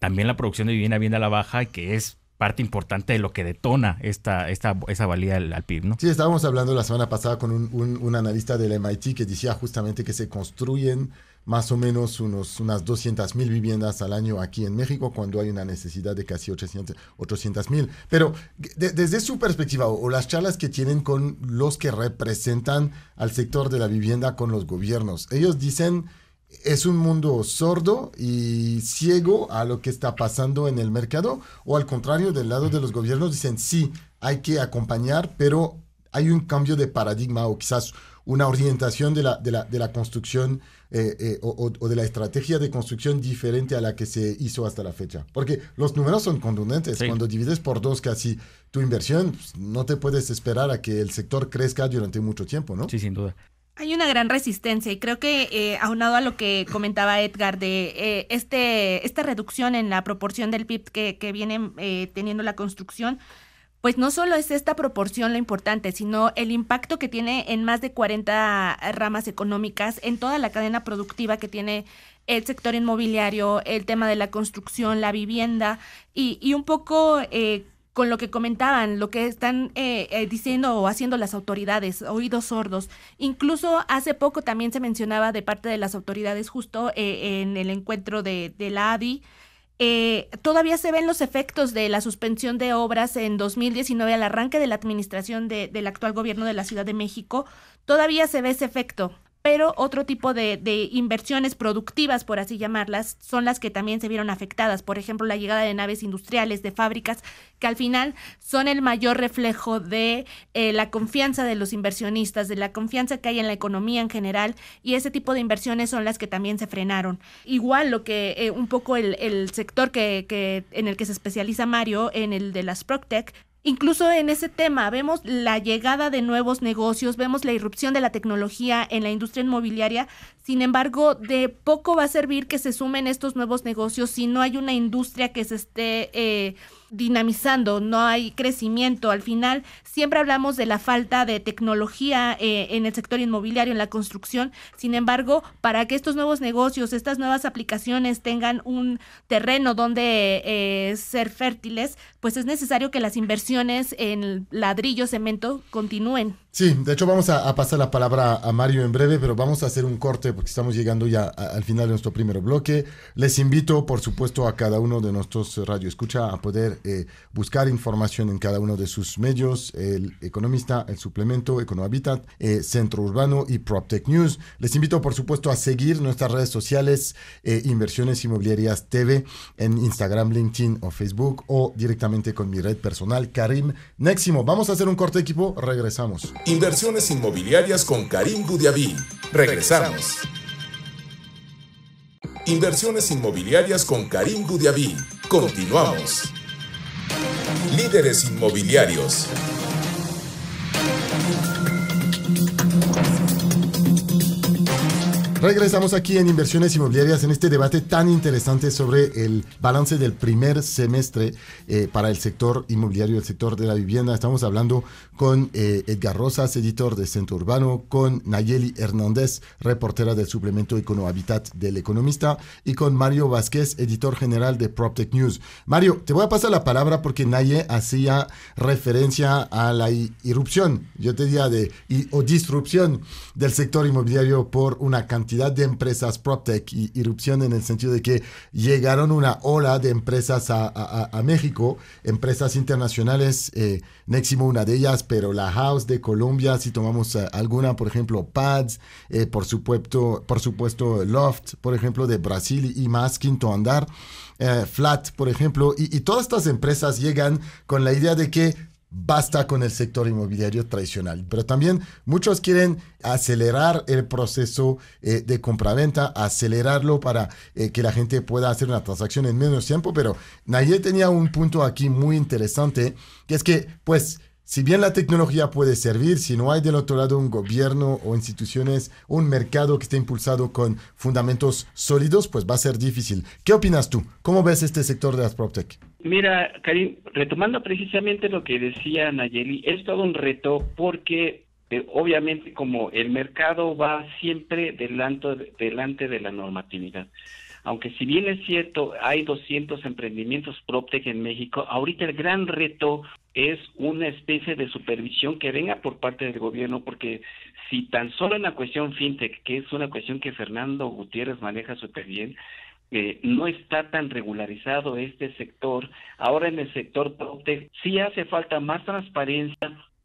también la producción de vivienda viene a la baja, que es parte importante de lo que detona esta, esta, esa valía al, PIB, ¿no? Sí, estábamos hablando la semana pasada con un, analista del MIT que decía justamente que se construyen más o menos unos, unas 200 mil viviendas al año aquí en México cuando hay una necesidad de casi 800 mil. Pero desde su perspectiva o las charlas que tienen con los que representan al sector de la vivienda con los gobiernos, ellos dicen es un mundo sordo y ciego a lo que está pasando en el mercado o al contrario del lado de los gobiernos dicen sí hay que acompañar pero hay un cambio de paradigma o quizás una orientación de la, la, de la construcción eh, eh, o, de la estrategia de construcción diferente a la que se hizo hasta la fecha. Porque los números son contundentes. Cuando divides por dos casi tu inversión, pues, no te puedes esperar a que el sector crezca durante mucho tiempo, ¿no? Sí, sin duda. Hay una gran resistencia y creo que eh, aunado a lo que comentaba Edgar de eh, este, esta reducción en la proporción del PIB que, viene eh, teniendo la construcción, pues no solo es esta proporción lo importante, sino el impacto que tiene en más de 40 ramas económicas, en toda la cadena productiva que tiene el sector inmobiliario, el tema de la construcción, la vivienda y, un poco eh, con lo que comentaban, lo que están eh, eh, diciendo o haciendo las autoridades, oídos sordos. Incluso hace poco también se mencionaba de parte de las autoridades justo eh, en el encuentro de, la ADI. todavía se ven los efectos de la suspensión de obras en 2019 al arranque de la administración del actual gobierno de la Ciudad de México. Todavía se ve ese efecto pero otro tipo de, inversiones productivas, por así llamarlas, son las que también se vieron afectadas. Por ejemplo, la llegada de naves industriales, de fábricas, que al final son el mayor reflejo de eh, la confianza de los inversionistas, de la confianza que hay en la economía en general, y ese tipo de inversiones son las que también se frenaron. Igual lo que eh, un poco el, sector que, en el que se especializa Mario, en el de las ProcTech, Incluso en ese tema vemos la llegada de nuevos negocios, vemos la irrupción de la tecnología en la industria inmobiliaria, sin embargo, de poco va a servir que se sumen estos nuevos negocios si no hay una industria que se esté... Eh, dinamizando, no hay crecimiento. Al final, siempre hablamos de la falta de tecnología eh, en el sector inmobiliario, en la construcción. Sin embargo, para que estos nuevos negocios, estas nuevas aplicaciones tengan un terreno donde eh, ser fértiles, pues es necesario que las inversiones en ladrillo, cemento continúen. Sí, de hecho vamos a, pasar la palabra a Mario en breve, pero vamos a hacer un corte porque estamos llegando ya al final de nuestro primer bloque. Les invito, por supuesto, a cada uno de nuestros radioescucha a poder eh, buscar información en cada uno de sus medios, el Economista, el Suplemento, Econohabitat, eh, Centro Urbano y PropTech News. Les invito, por supuesto, a seguir nuestras redes sociales, eh, Inversiones Inmobiliarias TV, en Instagram, LinkedIn o Facebook, o directamente con mi red personal, Karim Néximo, Vamos a hacer un corte equipo, regresamos. Inversiones inmobiliarias con Karim Gudiabí Regresamos. Inversiones inmobiliarias con Karim Gudiabí Continuamos. Líderes inmobiliarios. Regresamos aquí en Inversiones Inmobiliarias en este debate tan interesante sobre el balance del primer semestre eh, para el sector inmobiliario, el sector de la vivienda. Estamos hablando con eh, Edgar Rosas, editor de Centro Urbano, con Nayeli Hernández, reportera del suplemento Econohabitat del Economista, y con Mario Vázquez, editor general de PropTech News. Mario, te voy a pasar la palabra porque Naye hacía referencia a la irrupción, yo te diría, de, o disrupción del sector inmobiliario por una cantidad de empresas PropTech y irrupción en el sentido de que llegaron una ola de empresas a, México, empresas internacionales, eh, Neximo una de ellas, pero la House de Colombia, si tomamos eh, alguna, por ejemplo, Pads, eh, por, supuesto, por supuesto Loft, por ejemplo, de Brasil y más, Quinto Andar. Flat, por ejemplo, y todas estas empresas llegan con la idea de que basta con el sector inmobiliario tradicional. Pero también muchos quieren acelerar el proceso de eh, de compraventa, acelerarlo para eh, que la gente pueda hacer una transacción en menos tiempo. Pero Nayé tenía un punto aquí muy interesante, que es que, pues, si bien la tecnología puede servir, si no hay del otro lado un gobierno o instituciones, un mercado que esté impulsado con fundamentos sólidos, pues va a ser difícil. ¿Qué opinas tú? ¿Cómo ves este sector de las PropTech? Mira, Karim, retomando precisamente lo que decía Nayeli, es todo un reto porque eh, obviamente como el mercado va siempre delante, delante de la normatividad. Aunque si bien es cierto, hay 200 emprendimientos PropTech en México, ahorita el gran reto es una especie de supervisión que venga por parte del gobierno, porque si tan solo en la cuestión fintech, que es una cuestión que Fernando Gutiérrez maneja súper bien, eh, no está tan regularizado este sector. Ahora en el sector PropTech sí hace falta más transparencia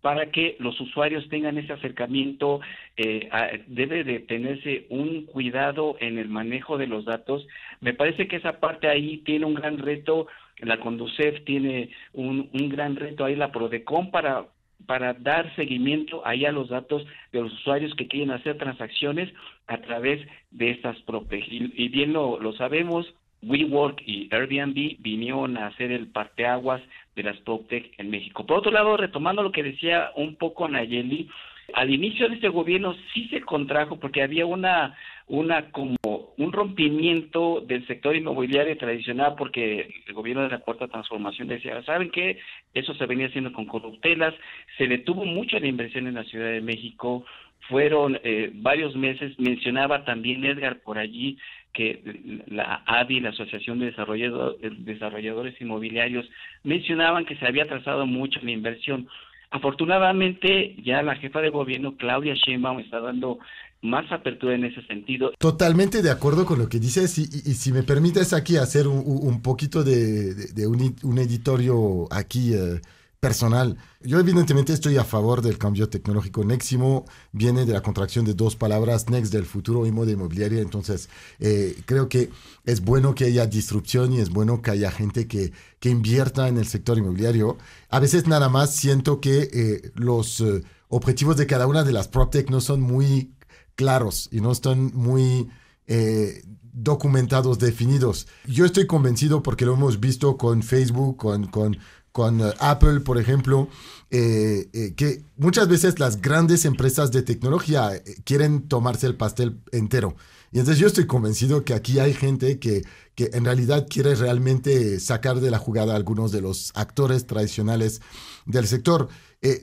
para que los usuarios tengan ese acercamiento. Eh, debe de tenerse un cuidado en el manejo de los datos. Me parece que esa parte ahí tiene un gran reto. La Conducef tiene un, un gran reto ahí, la Prodecom, para para dar seguimiento ahí a los datos de los usuarios que quieren hacer transacciones a través de estas propias. Y, bien lo, lo sabemos, WeWork y Airbnb vinieron a hacer el parteaguas de las PropTech en México. Por otro lado, retomando lo que decía un poco Nayeli, al inicio de este gobierno sí se contrajo porque había una, una un rompimiento del sector inmobiliario tradicional porque el gobierno de la Cuarta Transformación decía, ¿saben qué? Eso se venía haciendo con corruptelas, se detuvo mucho la inversión en la Ciudad de México, fueron eh, varios meses, mencionaba también Edgar por allí que la ADI, la Asociación de eh, Desarrolladores Inmobiliarios, mencionaban que se había atrasado mucho la inversión. Afortunadamente, ya la jefa de gobierno, Claudia Sheinbaum, está dando más apertura en ese sentido. Totalmente de acuerdo con lo que dices y, si me permites aquí hacer un, poquito de, un, editorio aquí. Eh, personal. Yo evidentemente estoy a favor del cambio tecnológico. Neximo viene de la contracción de dos palabras, Next del futuro y de Inmobiliaria. Entonces, eh, creo que es bueno que haya disrupción y es bueno que haya gente que, invierta en el sector inmobiliario. A veces nada más siento que eh, los... objetivos de cada una de las PropTech no son muy claros y no están muy eh, documentados, definidos. Yo estoy convencido porque lo hemos visto con Facebook, con, con, eh, Apple, por ejemplo, eh, que muchas veces las grandes empresas de tecnología quieren tomarse el pastel entero. Y entonces yo estoy convencido que aquí hay gente que, en realidad quiere realmente sacar de la jugada a algunos de los actores tradicionales del sector.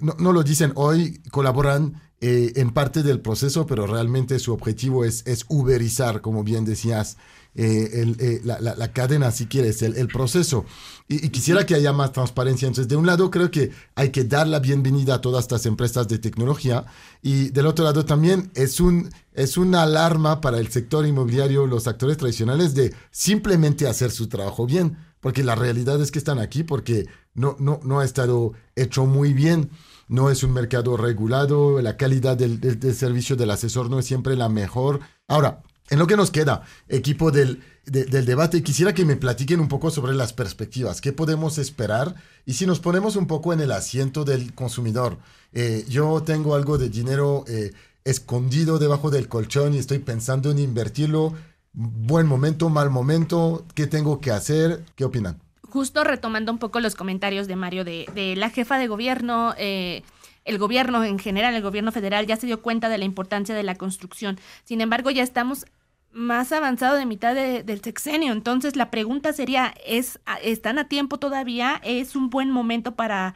no, no, lo dicen hoy, colaboran eh, en parte del proceso, pero realmente su objetivo es, es uberizar, como bien decías, eh, eh, la, cadena, si quieres, el, proceso. Y, y, quisiera que haya más transparencia. Entonces, de un lado, creo que hay que dar la bienvenida a todas estas empresas de tecnología. Y del otro lado, también es, un, es una alarma para el sector inmobiliario, los actores tradicionales, de simplemente hacer su trabajo bien. Porque la realidad es que están aquí porque no, no, no ha estado hecho muy bien no es un mercado regulado, la calidad del, servicio del asesor no es siempre la mejor. Ahora, en lo que nos queda, equipo del, debate, quisiera que me platiquen un poco sobre las perspectivas, qué podemos esperar y si nos ponemos un poco en el asiento del consumidor. Eh, yo tengo algo de dinero eh, escondido debajo del colchón y estoy pensando en invertirlo. Buen momento, mal momento, ¿qué tengo que hacer? ¿Qué opinan? justo retomando un poco los comentarios de Mario, de, la jefa de gobierno, eh, el gobierno en general, el gobierno federal ya se dio cuenta de la importancia de la construcción. Sin embargo, ya estamos más avanzado de mitad del sexenio. Entonces, la pregunta sería, ¿es, ¿están a tiempo todavía? ¿Es un buen momento para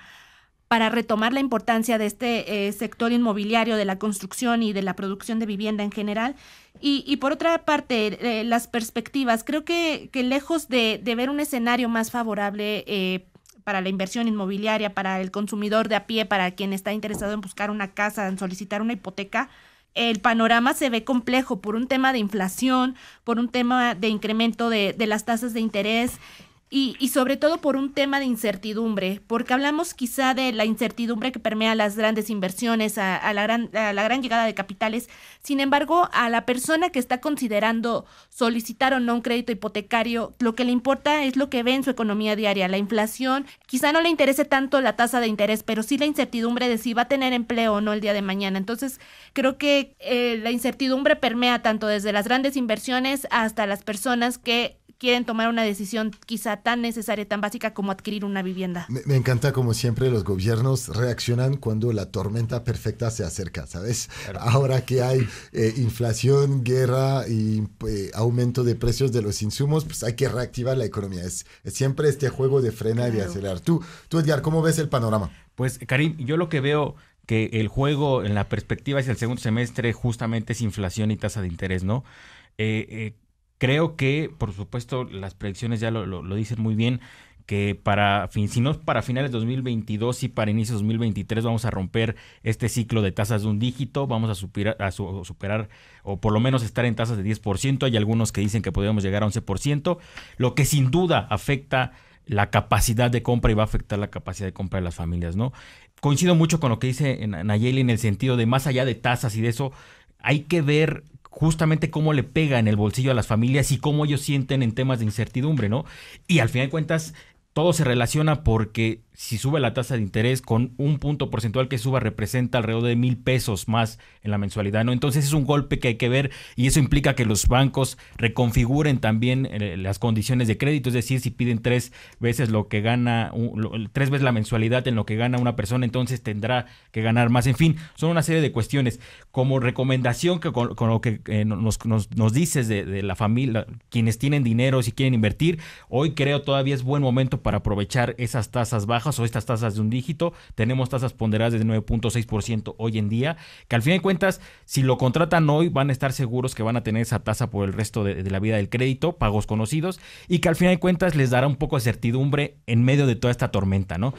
para retomar la importancia de este eh, sector inmobiliario, de la construcción y de la producción de vivienda en general. Y, por otra parte, eh, las perspectivas. Creo que, lejos de, ver un escenario más favorable eh, para la inversión inmobiliaria, para el consumidor de a pie, para quien está interesado en buscar una casa, en solicitar una hipoteca, el panorama se ve complejo por un tema de inflación, por un tema de incremento de, de las tasas de interés, y, sobre todo por un tema de incertidumbre, porque hablamos quizá de la incertidumbre que permea las grandes inversiones, a, la gran, la gran, llegada de capitales. Sin embargo, a la persona que está considerando solicitar o no un crédito hipotecario, lo que le importa es lo que ve en su economía diaria, la inflación. Quizá no le interese tanto la tasa de interés, pero sí la incertidumbre de si va a tener empleo o no el día de mañana. Entonces, creo que eh, la incertidumbre permea tanto desde las grandes inversiones hasta las personas que quieren tomar una decisión quizá tan necesaria, tan básica como adquirir una vivienda. Me, encanta como siempre los gobiernos reaccionan cuando la tormenta perfecta se acerca, ¿sabes? Ahora que hay eh, inflación, guerra y eh, aumento de precios de los insumos, pues hay que reactivar la economía. Es, siempre este juego de frenar y acelerar. Tú, tú, Edgar, ¿cómo ves el panorama? Pues, Karim, yo lo que veo que el juego en la perspectiva Es el segundo semestre justamente es inflación y tasa de interés, ¿no? eh, eh Creo que, por supuesto, las predicciones ya lo, dicen muy bien, que para, fin si no para finales de 2022 y para inicios 2023 vamos a romper este ciclo de tasas de un dígito, vamos a superar, a superar o por lo menos estar en tasas de 10%, hay algunos que dicen que podríamos llegar a 11%, lo que sin duda afecta la capacidad de compra y va a afectar la capacidad de compra de las familias, ¿no? Coincido mucho con lo que dice Nayeli en el sentido de más allá de tasas y de eso, hay que ver justamente cómo le pega en el bolsillo a las familias y cómo ellos sienten en temas de incertidumbre, ¿no? Y al final de cuentas, todo se relaciona porque si sube la tasa de interés con un punto porcentual que suba representa alrededor de mil pesos más en la mensualidad, ¿no? Entonces es un golpe que hay que ver y eso implica que los bancos reconfiguren también eh, las condiciones de crédito, es decir, si piden tres veces lo que gana, tres veces la mensualidad en lo que gana una persona, entonces tendrá que ganar más. En fin, son una serie de cuestiones. Como recomendación que con, lo que eh, nos, dices de, de la familia, quienes tienen dinero, si quieren invertir, hoy creo todavía es buen momento para aprovechar esas tasas bajas o estas tasas de un dígito. Tenemos tasas ponderadas de 9.6% hoy en día, que al fin de cuentas, si lo contratan hoy, van a estar seguros que van a tener esa tasa por el resto de, la vida del crédito, pagos conocidos, y que al fin de cuentas les dará un poco de certidumbre en medio de toda esta tormenta, ¿no?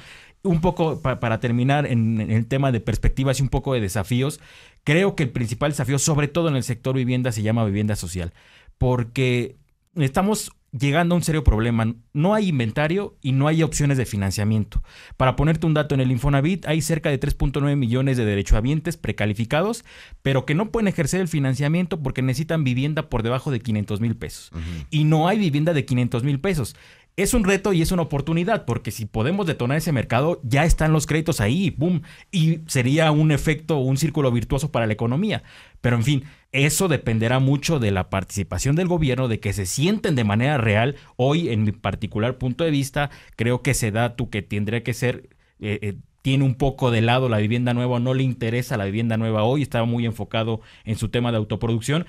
un poco para terminar en, el tema de perspectivas y un poco de desafíos, creo que el principal desafío, sobre todo en el sector vivienda, se llama vivienda social, porque estamos llegando a un serio problema. No hay inventario y no hay opciones de financiamiento. Para ponerte un dato, en el Infonavit hay cerca de 3.9 millones de derechohabientes precalificados, pero que no pueden ejercer el financiamiento porque necesitan vivienda por debajo de 500 mil pesos. Y no hay vivienda de 500 mil pesos es un reto y es una oportunidad, porque si podemos detonar ese mercado, ya están los créditos ahí, boom, y sería un efecto, un círculo virtuoso para la economía. Pero en fin, eso dependerá mucho de la participación del gobierno, de que se sienten de manera real. Hoy, en mi particular punto de vista, creo que ese dato que tendría que ser... Eh, eh, tiene un poco de lado la vivienda nueva, no le interesa la vivienda nueva hoy, estaba muy enfocado en su tema de autoproducción,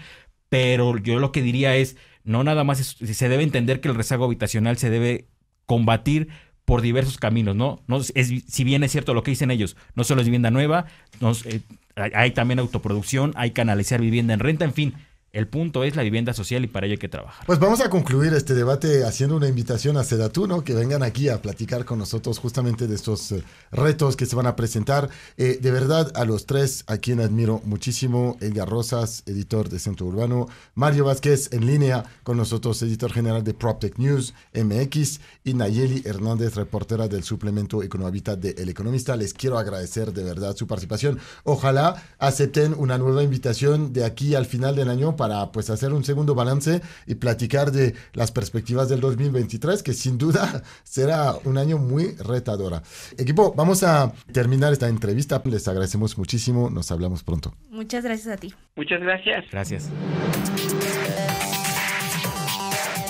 pero yo lo que diría es, no nada más se debe entender que el rezago habitacional se debe combatir por diversos caminos, ¿no? no es, si bien es cierto lo que dicen ellos, no solo es vivienda nueva, eh, hay también autoproducción, hay canalizar vivienda en renta, en fin, el punto es la vivienda social y para ello hay que trabajar. Pues vamos a concluir este debate haciendo una invitación a Sedatuno... Que vengan aquí a platicar con nosotros justamente de estos eh, retos que se van a presentar. Eh, de verdad, a los tres, a quien admiro muchísimo, Edgar Rosas, editor de Centro Urbano, Mario Vázquez en línea con nosotros, editor general de PropTech News MX, y Nayeli Hernández, reportera del suplemento ...EconoHabitat de El Economista. Les quiero agradecer de verdad su participación. Ojalá acepten una nueva invitación de aquí al final del año para pues hacer un segundo balance y platicar de las perspectivas del 2023, que sin duda [LAUGHS] será un año muy retadora. Equipo, vamos a terminar esta entrevista. Les agradecemos muchísimo. Nos hablamos pronto. Muchas gracias a ti. Muchas gracias. Gracias.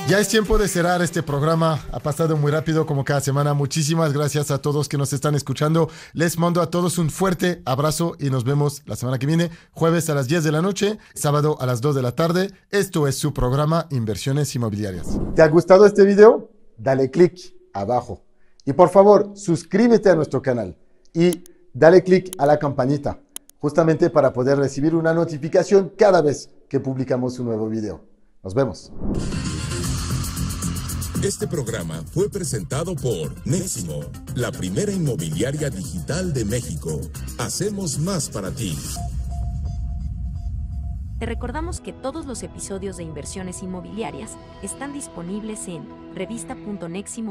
Ya es tiempo de cerrar este programa. Ha pasado muy rápido como cada semana. Muchísimas gracias a todos que nos están escuchando. Les mando a todos un fuerte abrazo y nos vemos la semana que viene, jueves a las 10 de la noche, sábado a las 2 de la tarde. Esto es su programa Inversiones Inmobiliarias. ¿Te ha gustado este video? Dale click abajo. Y por favor, suscríbete a nuestro canal y dale click a la campanita, justamente para poder recibir una notificación cada vez que publicamos un nuevo video. Nos vemos. Este programa fue presentado por Neximo, la primera inmobiliaria digital de México. Hacemos más para ti. Te recordamos que todos los episodios de inversiones inmobiliarias están disponibles en revista.neximo.mx.